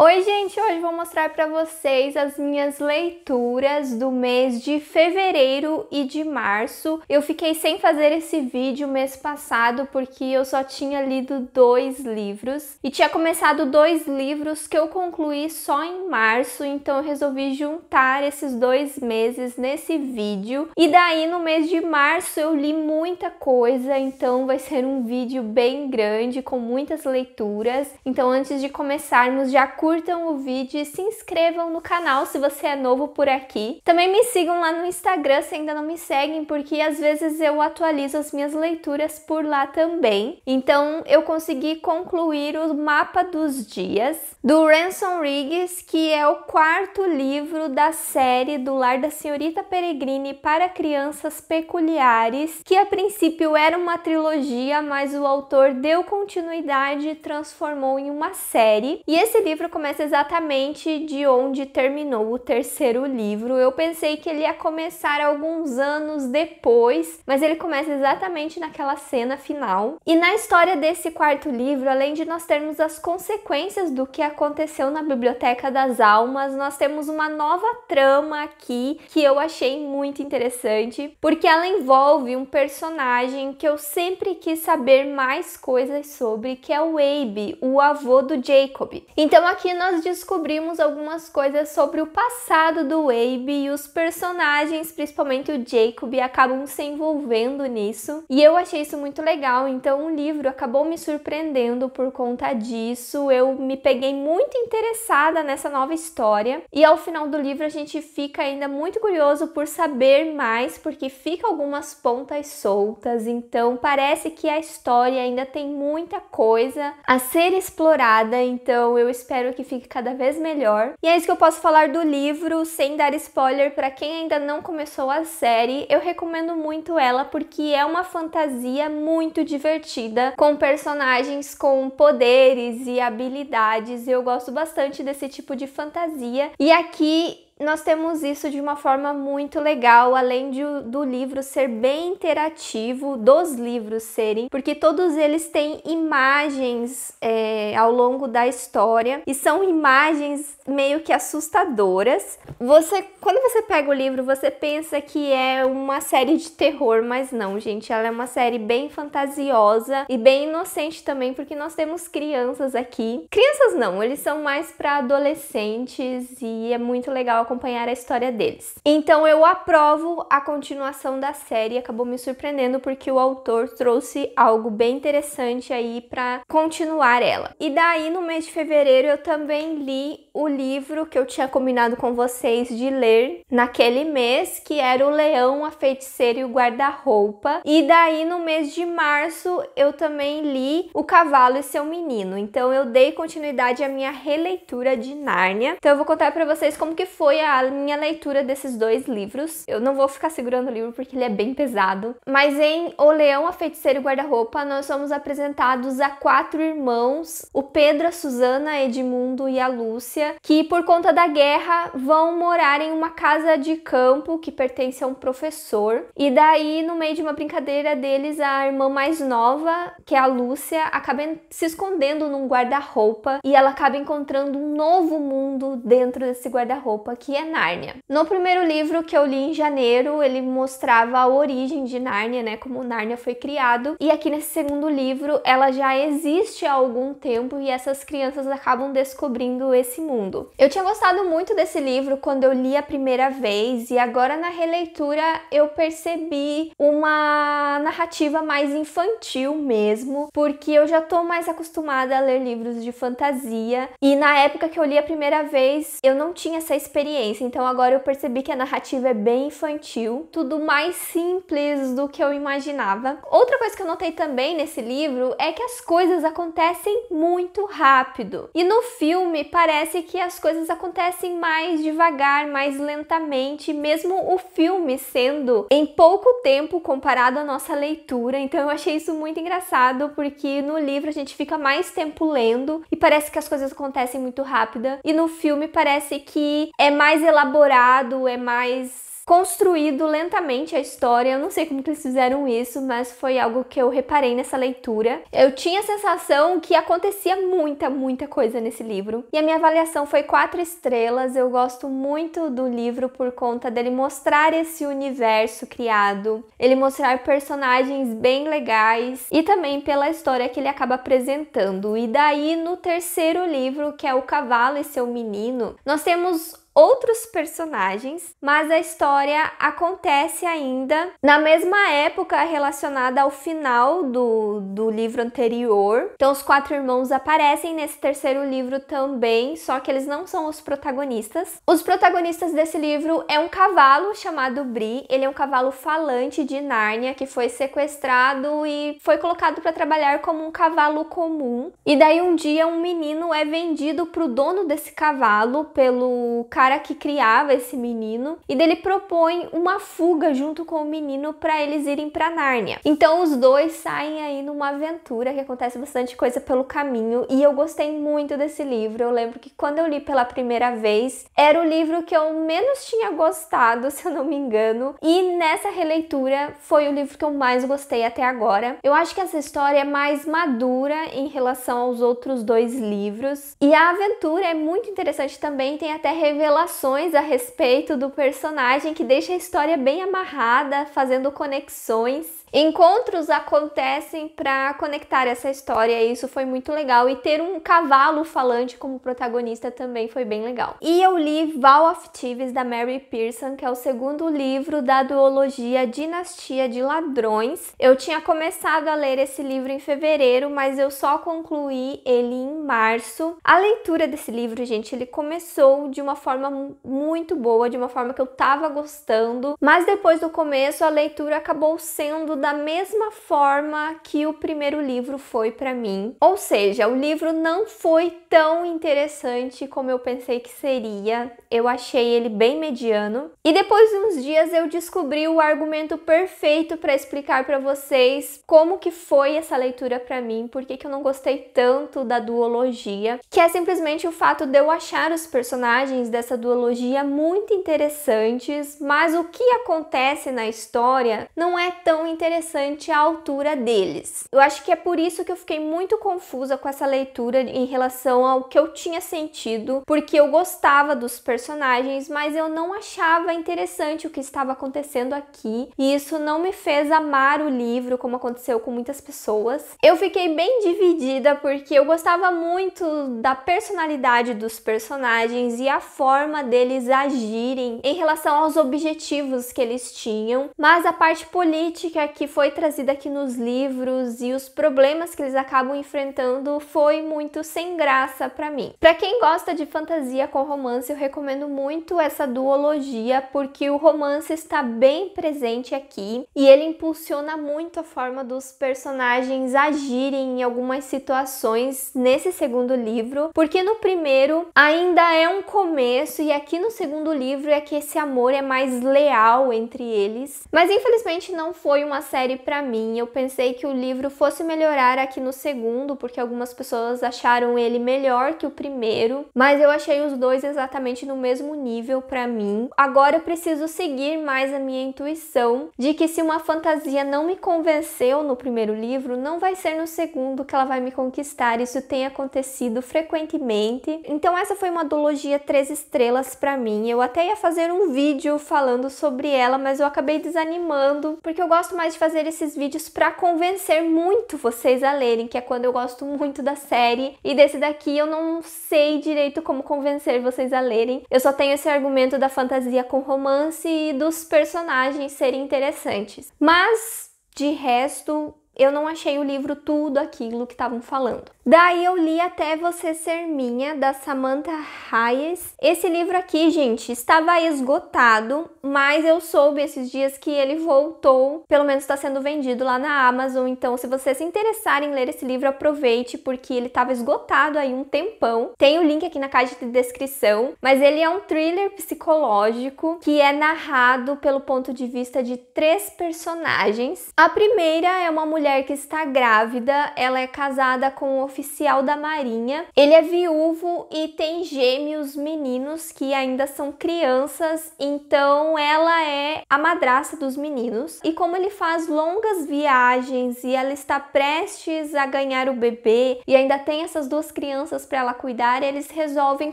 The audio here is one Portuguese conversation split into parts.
Oi, gente! Hoje vou mostrar para vocês as minhas leituras do mês de fevereiro e de março. Eu fiquei sem fazer esse vídeo mês passado porque eu só tinha lido dois livros e tinha começado dois livros que eu concluí só em março, então eu resolvi juntar esses dois meses nesse vídeo. E daí no mês de março eu li muita coisa, então vai ser um vídeo bem grande com muitas leituras. Então antes de começarmos, já curtam o vídeo e se inscrevam no canal se você é novo por aqui. Também me sigam lá no Instagram se ainda não me seguem, porque às vezes eu atualizo as minhas leituras por lá também. Então eu consegui concluir o mapa dos dias do Ransom Riggs, que é o quarto livro da série do Lar da Senhorita Peregrine para crianças peculiares, que a princípio era uma trilogia, mas o autor deu continuidade e transformou em uma série. E esse livro começa exatamente de onde terminou o terceiro livro. Eu pensei que ele ia começar alguns anos depois, mas ele começa exatamente naquela cena final. E na história desse quarto livro, além de nós termos as consequências do que aconteceu na Biblioteca das Almas, nós temos uma nova trama aqui que eu achei muito interessante, porque ela envolve um personagem que eu sempre quis saber mais coisas sobre, que é o Abe, o avô do Jacob. Então aqui Aqui nós descobrimos algumas coisas sobre o passado do Abe e os personagens, principalmente o Jacob, acabam se envolvendo nisso. E eu achei isso muito legal, então o livro acabou me surpreendendo por conta disso. Eu me peguei muito interessada nessa nova história. E ao final do livro a gente fica ainda muito curioso por saber mais, porque fica algumas pontas soltas. Então parece que a história ainda tem muita coisa a ser explorada. Então eu espero que fique cada vez melhor. E é isso que eu posso falar do livro, sem dar spoiler para quem ainda não começou a série. Eu recomendo muito ela porque é uma fantasia muito divertida, com personagens com poderes e habilidades. Eu gosto bastante desse tipo de fantasia. E aqui nós temos isso de uma forma muito legal, além de, do livro ser bem interativo, dos livros serem, porque todos eles têm imagens é, ao longo da história e são imagens meio que assustadoras. Você, quando você pega o livro, você pensa que é uma série de terror, mas não, gente, ela é uma série bem fantasiosa e bem inocente também, porque nós temos crianças aqui. Crianças não, eles são mais para adolescentes e é muito legal acompanhar a história deles. Então eu aprovo a continuação da série, acabou me surpreendendo porque o autor trouxe algo bem interessante aí para continuar ela. E daí no mês de fevereiro eu também li o livro que eu tinha combinado com vocês de ler naquele mês, que era O Leão, a Feiticeira e o Guarda-Roupa. E daí no mês de março eu também li O Cavalo e seu Menino. Então eu dei continuidade à minha releitura de Nárnia. Então eu vou contar para vocês como que foi foi a minha leitura desses dois livros. Eu não vou ficar segurando o livro porque ele é bem pesado. Mas em O Leão, a Feiticeira e o Guarda-Roupa, nós somos apresentados a quatro irmãos: o Pedro, a Susana, a Edmundo e a Lúcia, que por conta da guerra vão morar em uma casa de campo que pertence a um professor. E daí, no meio de uma brincadeira deles, a irmã mais nova, que é a Lúcia, acaba se escondendo num guarda-roupa e ela acaba encontrando um novo mundo dentro desse guarda-roupa que que é Nárnia. No primeiro livro que eu li em janeiro, ele mostrava a origem de Nárnia, né, como Nárnia foi criado, e aqui nesse segundo livro ela já existe há algum tempo e essas crianças acabam descobrindo esse mundo. Eu tinha gostado muito desse livro quando eu li a primeira vez e agora na releitura eu percebi uma narrativa mais infantil mesmo, porque eu já tô mais acostumada a ler livros de fantasia e na época que eu li a primeira vez eu não tinha essa experiência experiência. Então agora eu percebi que a narrativa é bem infantil, tudo mais simples do que eu imaginava. Outra coisa que eu notei também nesse livro é que as coisas acontecem muito rápido. E no filme parece que as coisas acontecem mais devagar, mais lentamente, mesmo o filme sendo em pouco tempo comparado à nossa leitura. Então eu achei isso muito engraçado porque no livro a gente fica mais tempo lendo e parece que as coisas acontecem muito rápida e no filme parece que é mais elaborado, é mais construído lentamente a história. Eu não sei como que eles fizeram isso, mas foi algo que eu reparei nessa leitura. Eu tinha a sensação que acontecia muita, muita coisa nesse livro. E a minha avaliação foi quatro estrelas. Eu gosto muito do livro por conta dele mostrar esse universo criado, ele mostrar personagens bem legais e também pela história que ele acaba apresentando. E daí no terceiro livro, que é O Cavalo e seu Menino, nós temos outros personagens, mas a história acontece ainda na mesma época relacionada ao final do, do livro anterior. Então, os quatro irmãos aparecem nesse terceiro livro também, só que eles não são os protagonistas. Os protagonistas desse livro é um cavalo chamado Bri, ele é um cavalo falante de Nárnia que foi sequestrado e foi colocado para trabalhar como um cavalo comum. E daí um dia um menino é vendido para o dono desse cavalo pelo cara cara que criava esse menino e dele propõe uma fuga junto com o menino para eles irem para Nárnia. Então os dois saem aí numa aventura que acontece bastante coisa pelo caminho e eu gostei muito desse livro. Eu lembro que quando eu li pela primeira vez, era o livro que eu menos tinha gostado, se eu não me engano, e nessa releitura foi o livro que eu mais gostei até agora. Eu acho que essa história é mais madura em relação aos outros dois livros e a aventura é muito interessante também, tem até revelações revelações a respeito do personagem que deixa a história bem amarrada, fazendo conexões Encontros acontecem para conectar essa história, e isso foi muito legal. E ter um cavalo falante como protagonista também foi bem legal. E eu li Val of Thieves, da Mary Pearson, que é o segundo livro da duologia Dinastia de Ladrões. Eu tinha começado a ler esse livro em fevereiro, mas eu só concluí ele em março. A leitura desse livro, gente, ele começou de uma forma muito boa, de uma forma que eu tava gostando, mas depois do começo a leitura acabou sendo da mesma forma que o primeiro livro foi para mim. Ou seja, o livro não foi tão interessante como eu pensei que seria. Eu achei ele bem mediano. E depois de uns dias eu descobri o argumento perfeito para explicar para vocês como que foi essa leitura para mim, por que que eu não gostei tanto da duologia, que é simplesmente o fato de eu achar os personagens dessa duologia muito interessantes, mas o que acontece na história não é tão interessante interessante a altura deles. Eu acho que é por isso que eu fiquei muito confusa com essa leitura em relação ao que eu tinha sentido, porque eu gostava dos personagens, mas eu não achava interessante o que estava acontecendo aqui, e isso não me fez amar o livro como aconteceu com muitas pessoas. Eu fiquei bem dividida porque eu gostava muito da personalidade dos personagens e a forma deles agirem em relação aos objetivos que eles tinham, mas a parte política que foi trazida aqui nos livros e os problemas que eles acabam enfrentando foi muito sem graça para mim. Para quem gosta de fantasia com romance, eu recomendo muito essa duologia porque o romance está bem presente aqui e ele impulsiona muito a forma dos personagens agirem em algumas situações nesse segundo livro, porque no primeiro ainda é um começo e aqui no segundo livro é que esse amor é mais leal entre eles. Mas infelizmente não foi uma série para mim. Eu pensei que o livro fosse melhorar aqui no segundo, porque algumas pessoas acharam ele melhor que o primeiro, mas eu achei os dois exatamente no mesmo nível para mim. Agora eu preciso seguir mais a minha intuição de que se uma fantasia não me convenceu no primeiro livro, não vai ser no segundo que ela vai me conquistar. Isso tem acontecido frequentemente. Então essa foi uma duologia três estrelas para mim. Eu até ia fazer um vídeo falando sobre ela, mas eu acabei desanimando porque eu gosto mais de fazer esses vídeos para convencer muito vocês a lerem, que é quando eu gosto muito da série. E desse daqui eu não sei direito como convencer vocês a lerem. Eu só tenho esse argumento da fantasia com romance e dos personagens serem interessantes. Mas de resto, eu não achei o livro tudo aquilo que estavam falando. Daí eu li Até Você Ser Minha, da Samantha Hayes. Esse livro aqui, gente, estava esgotado, mas eu soube esses dias que ele voltou, pelo menos está sendo vendido lá na Amazon. Então, se você se interessar em ler esse livro, aproveite, porque ele estava esgotado aí um tempão. Tem o link aqui na caixa de descrição, mas ele é um thriller psicológico que é narrado pelo ponto de vista de três personagens. A primeira é uma mulher mulher que está grávida, ela é casada com um oficial da Marinha. Ele é viúvo e tem gêmeos meninos que ainda são crianças, então ela é a madraça dos meninos. E como ele faz longas viagens e ela está prestes a ganhar o bebê e ainda tem essas duas crianças para ela cuidar, eles resolvem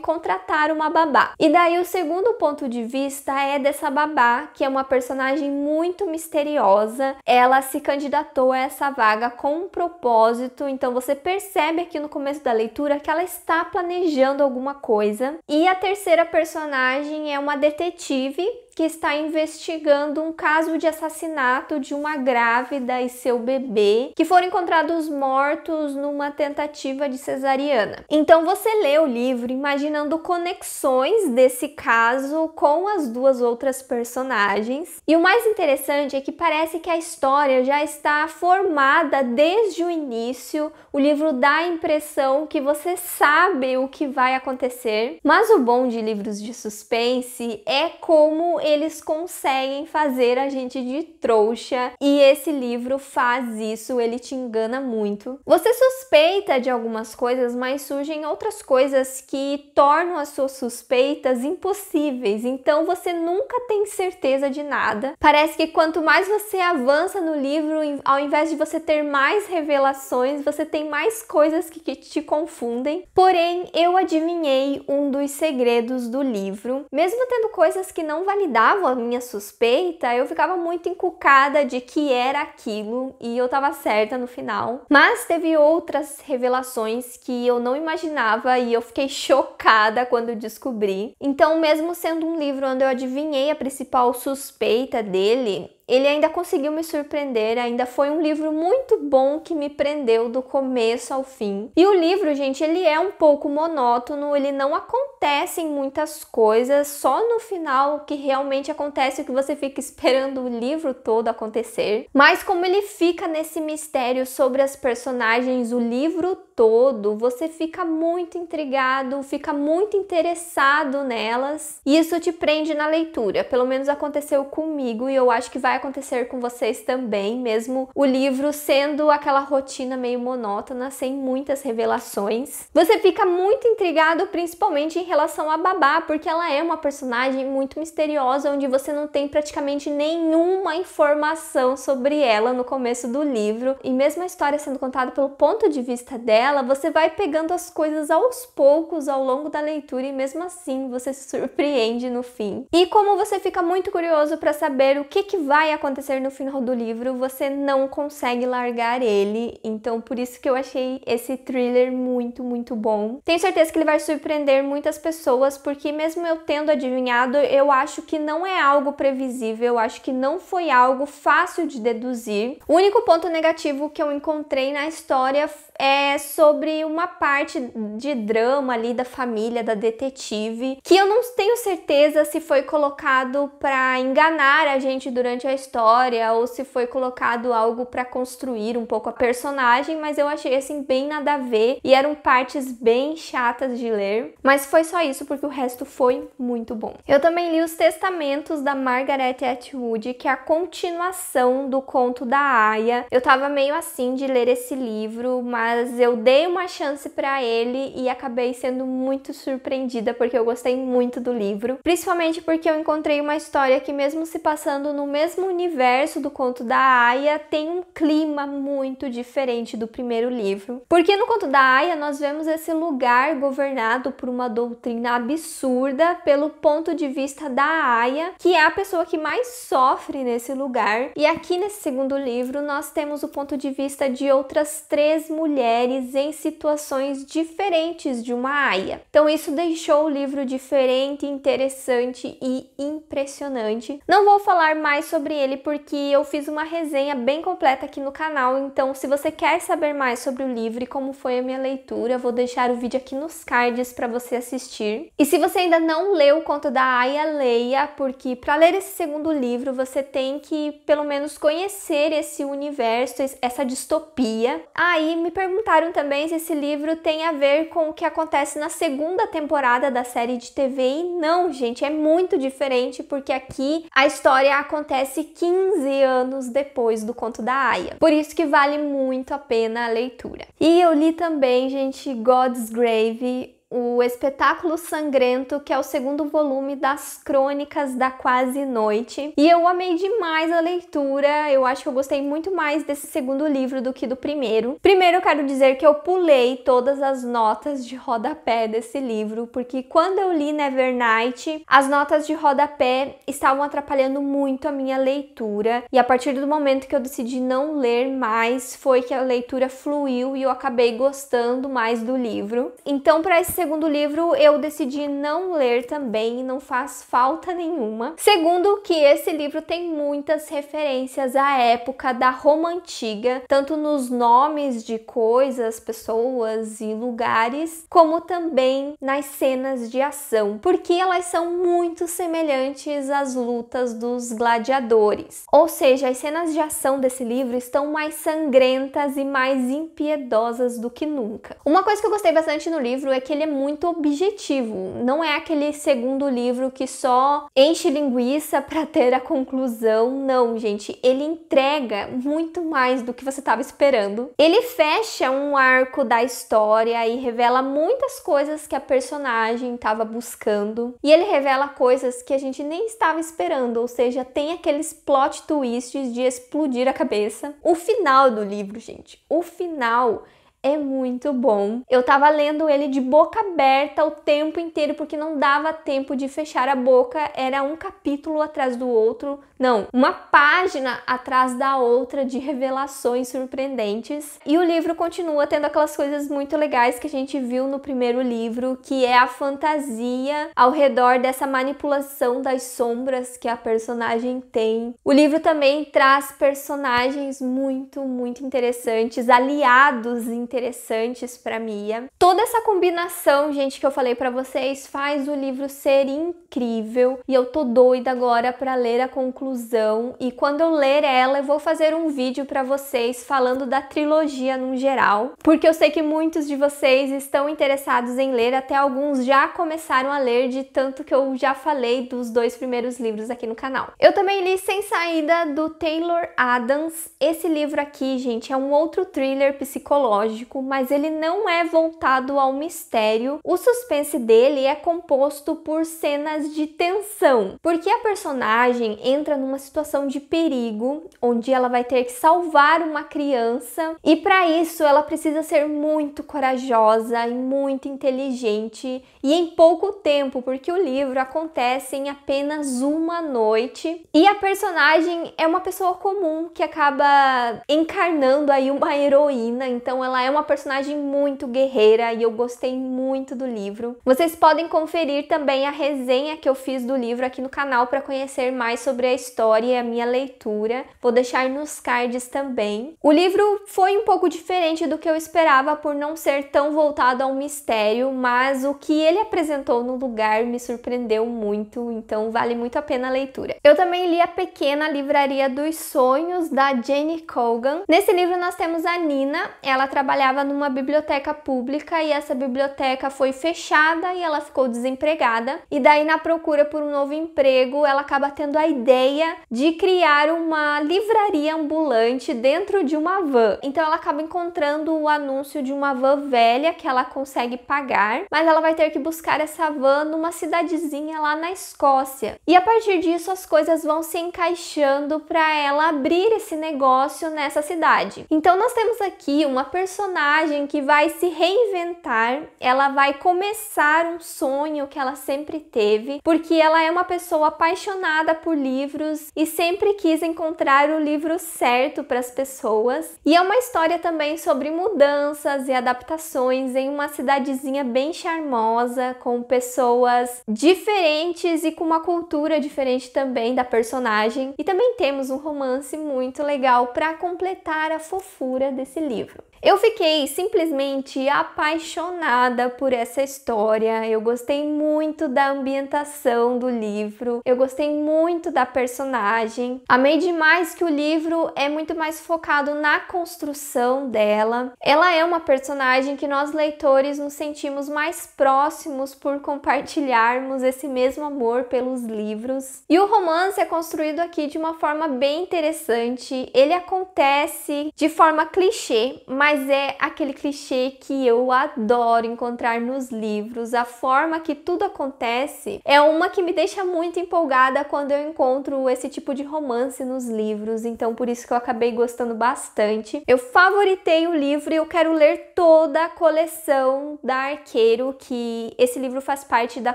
contratar uma babá. E daí o segundo ponto de vista é dessa babá, que é uma personagem muito misteriosa. Ela se candidatou a essa essa vaga com um propósito, então você percebe aqui no começo da leitura que ela está planejando alguma coisa. E a terceira personagem é uma detetive que está investigando um caso de assassinato de uma grávida e seu bebê que foram encontrados mortos numa tentativa de cesariana. Então você lê o livro imaginando conexões desse caso com as duas outras personagens. E o mais interessante é que parece que a história já está formada desde o início. O livro dá a impressão que você sabe o que vai acontecer. Mas o bom de livros de suspense é como eles conseguem fazer a gente de trouxa e esse livro faz isso, ele te engana muito. Você suspeita de algumas coisas, mas surgem outras coisas que tornam as suas suspeitas impossíveis, então você nunca tem certeza de nada. Parece que quanto mais você avança no livro, ao invés de você ter mais revelações, você tem mais coisas que, te confundem. Porém, eu adivinhei um dos segredos do livro, mesmo tendo coisas que não validam validavam a minha suspeita, eu ficava muito encucada de que era aquilo e eu estava certa no final. Mas teve outras revelações que eu não imaginava e eu fiquei chocada quando descobri. Então, mesmo sendo um livro onde eu adivinhei a principal suspeita dele, ele ainda conseguiu me surpreender, ainda foi um livro muito bom que me prendeu do começo ao fim. E o livro, gente, ele é um pouco monótono, ele não acontece em muitas coisas, só no final que realmente acontece o que você fica esperando o livro todo acontecer. Mas como ele fica nesse mistério sobre as personagens o livro todo, você fica muito intrigado, fica muito interessado nelas, e isso te prende na leitura. Pelo menos aconteceu comigo e eu acho que vai acontecer com vocês também, mesmo o livro sendo aquela rotina meio monótona, sem muitas revelações. Você fica muito intrigado, principalmente em relação a Babá, porque ela é uma personagem muito misteriosa, onde você não tem praticamente nenhuma informação sobre ela no começo do livro. E mesmo a história sendo contada pelo ponto de vista dela, você vai pegando as coisas aos poucos ao longo da leitura e mesmo assim você se surpreende no fim. E como você fica muito curioso para saber o que, que vai vai acontecer no final do livro, você não consegue largar ele. Então, por isso que eu achei esse thriller muito, muito bom. Tenho certeza que ele vai surpreender muitas pessoas, porque mesmo eu tendo adivinhado, eu acho que não é algo previsível, eu acho que não foi algo fácil de deduzir. O único ponto negativo que eu encontrei na história é sobre uma parte de drama ali da família da detetive, que eu não tenho certeza se foi colocado para enganar a gente durante a história ou se foi colocado algo para construir um pouco a personagem, mas eu achei assim bem nada a ver e eram partes bem chatas de ler. Mas foi só isso porque o resto foi muito bom. Eu também li os Testamentos da Margaret Atwood, que é a continuação do Conto da Aya. Eu tava meio assim de ler esse livro, mas eu dei uma chance para ele e acabei sendo muito surpreendida porque eu gostei muito do livro, principalmente porque eu encontrei uma história que mesmo se passando no mesmo mesmo universo do conto da Aya tem um clima muito diferente do primeiro livro. Porque no conto da Aya nós vemos esse lugar governado por uma doutrina absurda pelo ponto de vista da Aya, que é a pessoa que mais sofre nesse lugar. E aqui nesse segundo livro nós temos o ponto de vista de outras três mulheres em situações diferentes de uma Aya. Então isso deixou o livro diferente, interessante e impressionante. Não vou falar mais sobre ele porque eu fiz uma resenha bem completa aqui no canal, então se você quer saber mais sobre o livro e como foi a minha leitura, vou deixar o vídeo aqui nos cards para você assistir. E se você ainda não leu o conto da Aya, leia, porque para ler esse segundo livro você tem que pelo menos conhecer esse universo, essa distopia. Aí ah, me perguntaram também se esse livro tem a ver com o que acontece na segunda temporada da série de TV e não, gente, é muito diferente porque aqui a história acontece 15 anos depois do conto da Aya. Por isso que vale muito a pena a leitura. E eu li também, gente, God's Grave, o espetáculo sangrento, que é o segundo volume das Crônicas da Quase Noite. E eu amei demais a leitura, eu acho que eu gostei muito mais desse segundo livro do que do primeiro. Primeiro eu quero dizer que eu pulei todas as notas de rodapé desse livro, porque quando eu li Nevernight, as notas de rodapé estavam atrapalhando muito a minha leitura, e a partir do momento que eu decidi não ler mais, foi que a leitura fluiu e eu acabei gostando mais do livro. Então, para esse segundo livro eu decidi não ler também, não faz falta nenhuma. Segundo, que esse livro tem muitas referências à época da Roma Antiga, tanto nos nomes de coisas, pessoas e lugares, como também nas cenas de ação, porque elas são muito semelhantes às lutas dos gladiadores. Ou seja, as cenas de ação desse livro estão mais sangrentas e mais impiedosas do que nunca. Uma coisa que eu gostei bastante no livro é que ele é muito objetivo. Não é aquele segundo livro que só enche linguiça para ter a conclusão. Não, gente, ele entrega muito mais do que você estava esperando. Ele fecha um arco da história e revela muitas coisas que a personagem estava buscando. E ele revela coisas que a gente nem estava esperando, ou seja, tem aqueles plot twists de explodir a cabeça. O final do livro, gente, o final é muito bom. Eu tava lendo ele de boca aberta o tempo inteiro porque não dava tempo de fechar a boca, era um capítulo atrás do outro, não, uma página atrás da outra de revelações surpreendentes. E o livro continua tendo aquelas coisas muito legais que a gente viu no primeiro livro, que é a fantasia ao redor dessa manipulação das sombras que a personagem tem. O livro também traz personagens muito, muito interessantes, aliados interessantes para Mia. Toda essa combinação, gente, que eu falei para vocês faz o livro ser incrível e eu tô doida agora para ler a conclusão conclusão e quando eu ler ela, eu vou fazer um vídeo para vocês falando da trilogia no geral, porque eu sei que muitos de vocês estão interessados em ler, até alguns já começaram a ler de tanto que eu já falei dos dois primeiros livros aqui no canal. Eu também li Sem Saída do Taylor Adams. Esse livro aqui, gente, é um outro thriller psicológico, mas ele não é voltado ao mistério. O suspense dele é composto por cenas de tensão, porque a personagem entra numa situação de perigo, onde ela vai ter que salvar uma criança, e para isso ela precisa ser muito corajosa e muito inteligente, e em pouco tempo, porque o livro acontece em apenas uma noite, e a personagem é uma pessoa comum que acaba encarnando aí uma heroína, então ela é uma personagem muito guerreira e eu gostei muito do livro. Vocês podem conferir também a resenha que eu fiz do livro aqui no canal para conhecer mais sobre a história história e a minha leitura. Vou deixar nos cards também. O livro foi um pouco diferente do que eu esperava por não ser tão voltado ao mistério, mas o que ele apresentou no lugar me surpreendeu muito, então vale muito a pena a leitura. Eu também li A Pequena Livraria dos Sonhos, da Jenny Colgan. Nesse livro nós temos a Nina, ela trabalhava numa biblioteca pública e essa biblioteca foi fechada e ela ficou desempregada. E daí na procura por um novo emprego, ela acaba tendo a ideia ideia de criar uma livraria ambulante dentro de uma van. Então ela acaba encontrando o anúncio de uma van velha que ela consegue pagar, mas ela vai ter que buscar essa van numa cidadezinha lá na Escócia. E a partir disso as coisas vão se encaixando para ela abrir esse negócio nessa cidade. Então nós temos aqui uma personagem que vai se reinventar, ela vai começar um sonho que ela sempre teve, porque ela é uma pessoa apaixonada por livros livros e sempre quis encontrar o livro certo para as pessoas. E é uma história também sobre mudanças e adaptações em uma cidadezinha bem charmosa, com pessoas diferentes e com uma cultura diferente também da personagem. E também temos um romance muito legal para completar a fofura desse livro. Eu fiquei simplesmente apaixonada por essa história. Eu gostei muito da ambientação do livro, eu gostei muito da personagem. Amei demais que o livro é muito mais focado na construção dela. Ela é uma personagem que nós leitores nos sentimos mais próximos por compartilharmos esse mesmo amor pelos livros. E o romance é construído aqui de uma forma bem interessante. Ele acontece de forma clichê, mas mas é aquele clichê que eu adoro encontrar nos livros. A forma que tudo acontece é uma que me deixa muito empolgada quando eu encontro esse tipo de romance nos livros, então por isso que eu acabei gostando bastante. Eu favoritei o livro e eu quero ler toda a coleção da Arqueiro, que esse livro faz parte da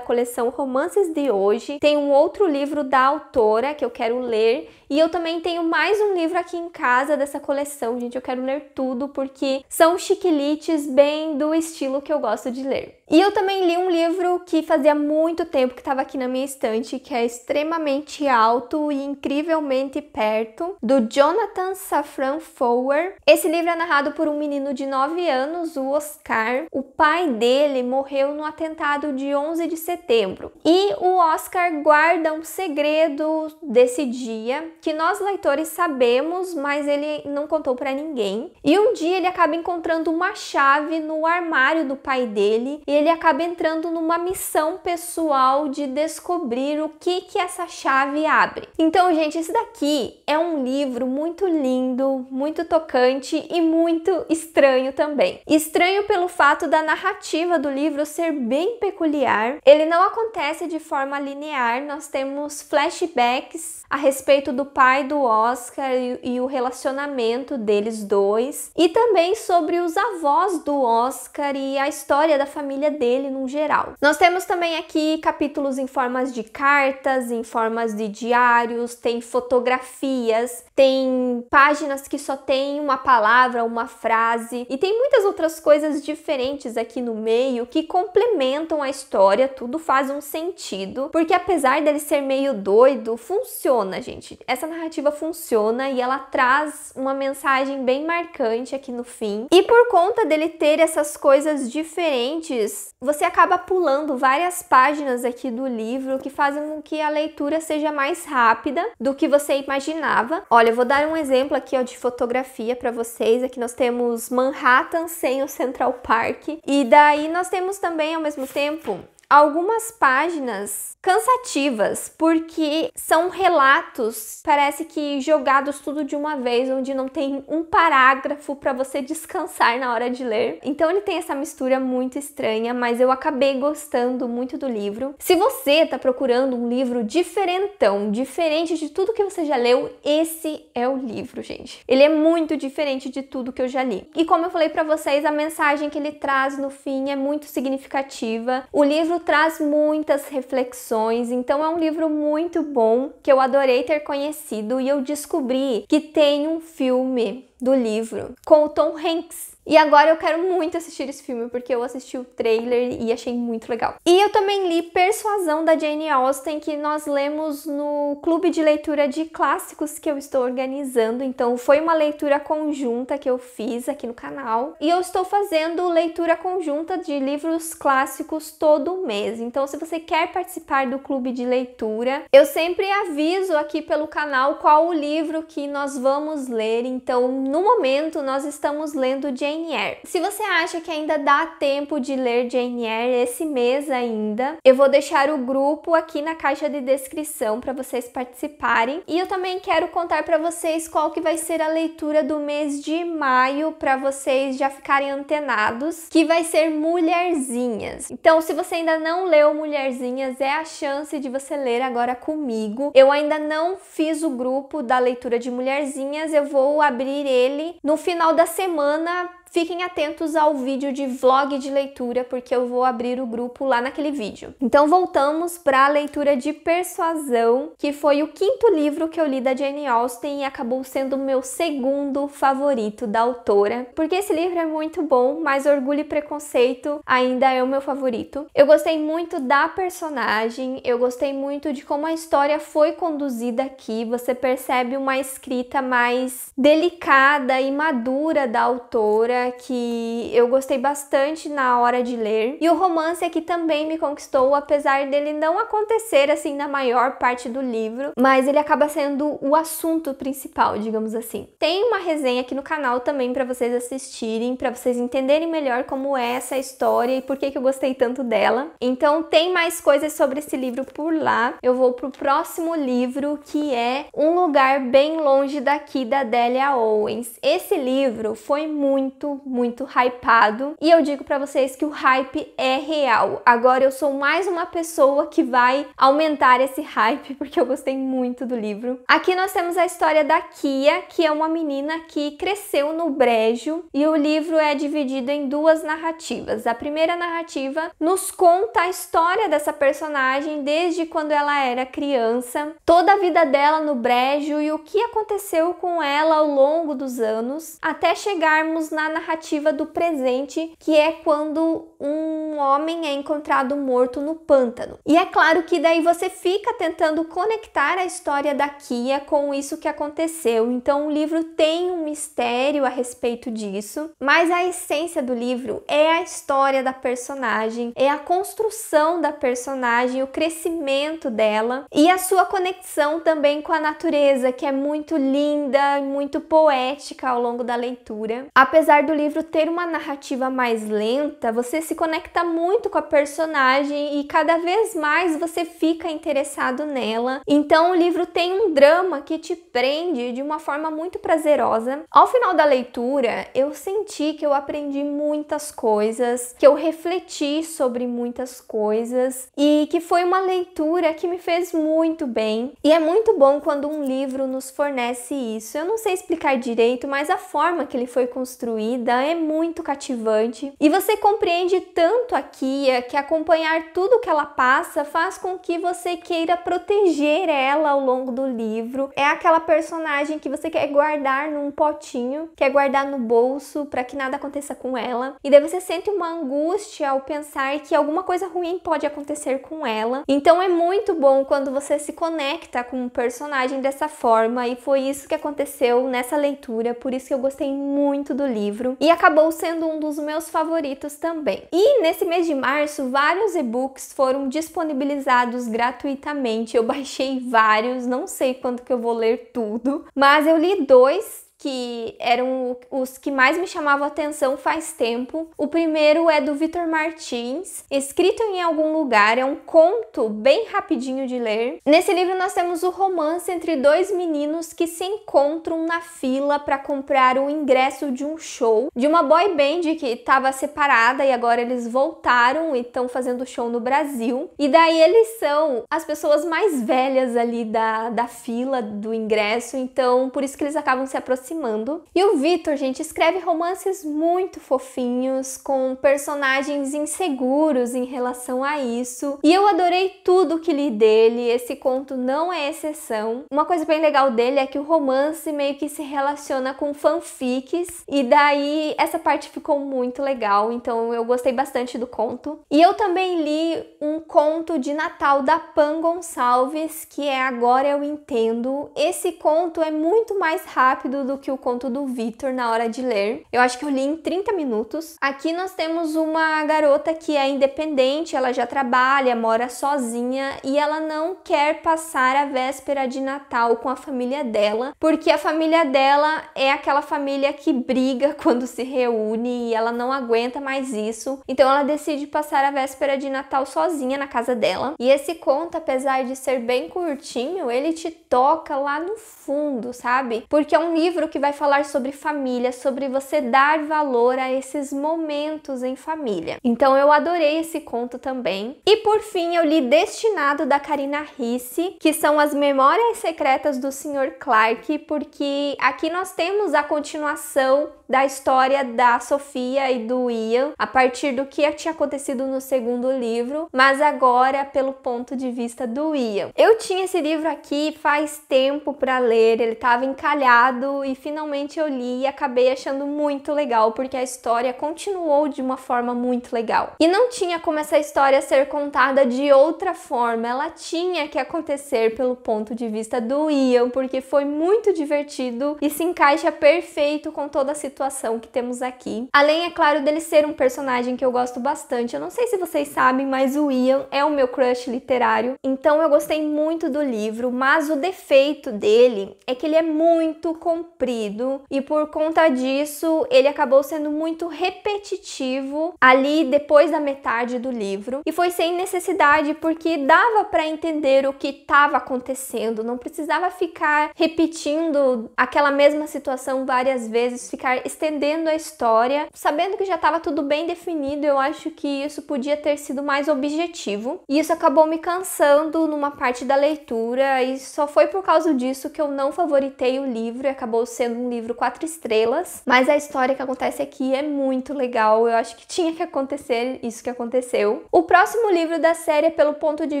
coleção Romances de Hoje. Tem um outro livro da autora que eu quero ler e eu também tenho mais um livro aqui em casa dessa coleção, gente. Eu quero ler tudo porque são chiquilites bem do estilo que eu gosto de ler. E eu também li um livro que fazia muito tempo que estava aqui na minha estante, que é extremamente alto e incrivelmente perto, do Jonathan Safran Foer. Esse livro é narrado por um menino de 9 anos, o Oscar. O pai dele morreu no atentado de 11 de setembro. E o Oscar guarda um segredo desse dia que nós leitores sabemos, mas ele não contou para ninguém. E um dia ele acaba encontrando uma chave no armário do pai dele e ele acaba entrando numa missão pessoal de descobrir o que que essa chave abre. Então, gente, esse daqui é um livro muito lindo, muito tocante e muito estranho também. Estranho pelo fato da narrativa do livro ser bem peculiar. Ele não acontece de forma linear, nós temos flashbacks a respeito do pai do Oscar e, e o relacionamento deles dois, e também sobre os avós do Oscar e a história da família dele no geral. Nós temos também aqui capítulos em formas de cartas, em formas de diários, tem fotografias, tem páginas que só tem uma palavra, uma frase, e tem muitas outras coisas diferentes aqui no meio que complementam a história, tudo faz um sentido, porque apesar dele ser meio doido, funciona funciona, gente. Essa narrativa funciona e ela traz uma mensagem bem marcante aqui no fim. E por conta dele ter essas coisas diferentes, você acaba pulando várias páginas aqui do livro que fazem com que a leitura seja mais rápida do que você imaginava. Olha, eu vou dar um exemplo aqui ó, de fotografia para vocês. Aqui nós temos Manhattan sem o Central Park. E daí nós temos também, ao mesmo tempo, algumas páginas cansativas, porque são relatos, parece que jogados tudo de uma vez, onde não tem um parágrafo para você descansar na hora de ler. Então ele tem essa mistura muito estranha, mas eu acabei gostando muito do livro. Se você está procurando um livro diferentão, diferente de tudo que você já leu, esse é o livro, gente. Ele é muito diferente de tudo que eu já li. E como eu falei para vocês, a mensagem que ele traz no fim é muito significativa. O livro traz muitas reflexões, então é um livro muito bom que eu adorei ter conhecido e eu descobri que tem um filme do livro com o Tom Hanks e agora eu quero muito assistir esse filme, porque eu assisti o trailer e achei muito legal. E eu também li Persuasão da Jane Austen, que nós lemos no clube de leitura de clássicos que eu estou organizando. Então foi uma leitura conjunta que eu fiz aqui no canal. E eu estou fazendo leitura conjunta de livros clássicos todo mês. Então se você quer participar do clube de leitura, eu sempre aviso aqui pelo canal qual o livro que nós vamos ler. Então no momento nós estamos lendo Jane Jane Eyre. Se você acha que ainda dá tempo de ler Jane Eyre esse mês ainda, eu vou deixar o grupo aqui na caixa de descrição para vocês participarem. E eu também quero contar para vocês qual que vai ser a leitura do mês de maio para vocês já ficarem antenados, que vai ser Mulherzinhas. Então, se você ainda não leu Mulherzinhas, é a chance de você ler agora comigo. Eu ainda não fiz o grupo da leitura de Mulherzinhas, eu vou abrir ele no final da semana fiquem atentos ao vídeo de vlog de leitura, porque eu vou abrir o grupo lá naquele vídeo. Então voltamos para a leitura de Persuasão, que foi o quinto livro que eu li da Jane Austen e acabou sendo o meu segundo favorito da autora, porque esse livro é muito bom, mas Orgulho e Preconceito ainda é o meu favorito. Eu gostei muito da personagem, eu gostei muito de como a história foi conduzida aqui, você percebe uma escrita mais delicada e madura da autora, que eu gostei bastante na hora de ler. E o romance aqui também me conquistou, apesar dele não acontecer assim na maior parte do livro, mas ele acaba sendo o assunto principal, digamos assim. Tem uma resenha aqui no canal também para vocês assistirem, para vocês entenderem melhor como é essa história e por que, que eu gostei tanto dela. Então tem mais coisas sobre esse livro por lá. Eu vou pro próximo livro que é Um Lugar Bem Longe daqui da Delia Owens. Esse livro foi muito muito, hypado. E eu digo para vocês que o hype é real. Agora eu sou mais uma pessoa que vai aumentar esse hype, porque eu gostei muito do livro. Aqui nós temos a história da Kia, que é uma menina que cresceu no brejo, e o livro é dividido em duas narrativas. A primeira narrativa nos conta a história dessa personagem desde quando ela era criança, toda a vida dela no brejo e o que aconteceu com ela ao longo dos anos, até chegarmos na narrativa narrativa do presente, que é quando um homem é encontrado morto no pântano. E é claro que daí você fica tentando conectar a história da Kia com isso que aconteceu. Então o livro tem um mistério a respeito disso, mas a essência do livro é a história da personagem, é a construção da personagem, o crescimento dela e a sua conexão também com a natureza, que é muito linda e muito poética ao longo da leitura. Apesar do livro ter uma narrativa mais lenta, você se se conecta muito com a personagem e cada vez mais você fica interessado nela. Então o livro tem um drama que te prende de uma forma muito prazerosa. Ao final da leitura, eu senti que eu aprendi muitas coisas, que eu refleti sobre muitas coisas e que foi uma leitura que me fez muito bem. E é muito bom quando um livro nos fornece isso. Eu não sei explicar direito, mas a forma que ele foi construída é muito cativante e você compreende tanto a Kia, é que acompanhar tudo que ela passa faz com que você queira proteger ela ao longo do livro. É aquela personagem que você quer guardar num potinho, quer guardar no bolso para que nada aconteça com ela. E daí você sente uma angústia ao pensar que alguma coisa ruim pode acontecer com ela. Então é muito bom quando você se conecta com um personagem dessa forma e foi isso que aconteceu nessa leitura, por isso que eu gostei muito do livro e acabou sendo um dos meus favoritos também. E nesse mês de março, vários e-books foram disponibilizados gratuitamente. Eu baixei vários, não sei quando que eu vou ler tudo, mas eu li dois que eram os que mais me chamavam atenção faz tempo. O primeiro é do Vitor Martins, escrito em algum lugar, é um conto bem rapidinho de ler. Nesse livro nós temos o romance entre dois meninos que se encontram na fila para comprar o ingresso de um show de uma boy band que estava separada e agora eles voltaram e estão fazendo show no Brasil. E daí eles são as pessoas mais velhas ali da, da fila do ingresso, então por isso que eles acabam se aproximando aproximando. E o Vitor, gente, escreve romances muito fofinhos, com personagens inseguros em relação a isso. E eu adorei tudo que li dele, esse conto não é exceção. Uma coisa bem legal dele é que o romance meio que se relaciona com fanfics, e daí essa parte ficou muito legal, então eu gostei bastante do conto. E eu também li um conto de Natal da Pan Gonçalves, que é Agora Eu Entendo. Esse conto é muito mais rápido do que o conto do Vitor na hora de ler. Eu acho que eu li em 30 minutos. Aqui nós temos uma garota que é independente, ela já trabalha, mora sozinha e ela não quer passar a véspera de Natal com a família dela, porque a família dela é aquela família que briga quando se reúne e ela não aguenta mais isso. Então ela decide passar a véspera de Natal sozinha na casa dela. E esse conto, apesar de ser bem curtinho, ele te toca lá no fundo, sabe? Porque é um livro que vai falar sobre família, sobre você dar valor a esses momentos em família. Então eu adorei esse conto também. E por fim, eu li Destinado da Karina Risse, que são as Memórias Secretas do Sr. Clark, porque aqui nós temos a continuação da história da Sofia e do Ian, a partir do que tinha acontecido no segundo livro, mas agora pelo ponto de vista do Ian. Eu tinha esse livro aqui faz tempo para ler, ele estava encalhado e finalmente eu li e acabei achando muito legal porque a história continuou de uma forma muito legal. E não tinha como essa história ser contada de outra forma, ela tinha que acontecer pelo ponto de vista do Ian, porque foi muito divertido e se encaixa perfeito com toda a situação situação que temos aqui. Além, é claro, dele ser um personagem que eu gosto bastante. Eu não sei se vocês sabem, mas o Ian é o meu crush literário. Então eu gostei muito do livro, mas o defeito dele é que ele é muito comprido e por conta disso ele acabou sendo muito repetitivo ali depois da metade do livro. E foi sem necessidade porque dava para entender o que estava acontecendo, não precisava ficar repetindo aquela mesma situação várias vezes, ficar estendendo a história, sabendo que já estava tudo bem definido, eu acho que isso podia ter sido mais objetivo. E isso acabou me cansando numa parte da leitura e só foi por causa disso que eu não favoritei o livro, e acabou sendo um livro quatro estrelas, mas a história que acontece aqui é muito legal, eu acho que tinha que acontecer isso que aconteceu. O próximo livro da série é pelo ponto de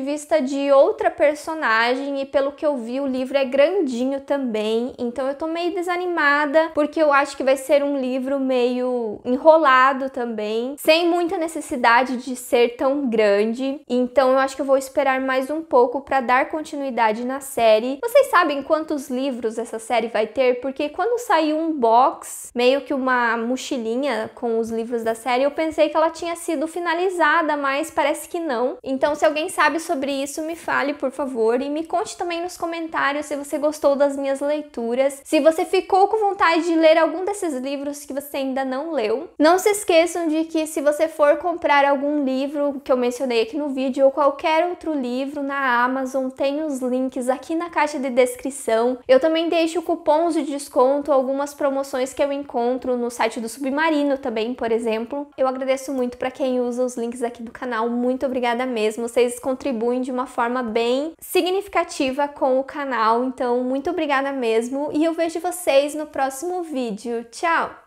vista de outra personagem e pelo que eu vi o livro é grandinho também, então eu tô meio desanimada porque eu acho que vai ser ser um livro meio enrolado também, sem muita necessidade de ser tão grande. Então eu acho que eu vou esperar mais um pouco para dar continuidade na série. Vocês sabem quantos livros essa série vai ter? Porque quando saiu um box, meio que uma mochilinha com os livros da série, eu pensei que ela tinha sido finalizada, mas parece que não. Então se alguém sabe sobre isso, me fale, por favor, e me conte também nos comentários se você gostou das minhas leituras, se você ficou com vontade de ler algum desses livros que você ainda não leu. Não se esqueçam de que se você for comprar algum livro que eu mencionei aqui no vídeo ou qualquer outro livro na Amazon, tem os links aqui na caixa de descrição. Eu também deixo cupons de desconto, algumas promoções que eu encontro no site do Submarino também, por exemplo. Eu agradeço muito para quem usa os links aqui do canal, muito obrigada mesmo. Vocês contribuem de uma forma bem significativa com o canal, então muito obrigada mesmo e eu vejo vocês no próximo vídeo. Tchau! Tchau!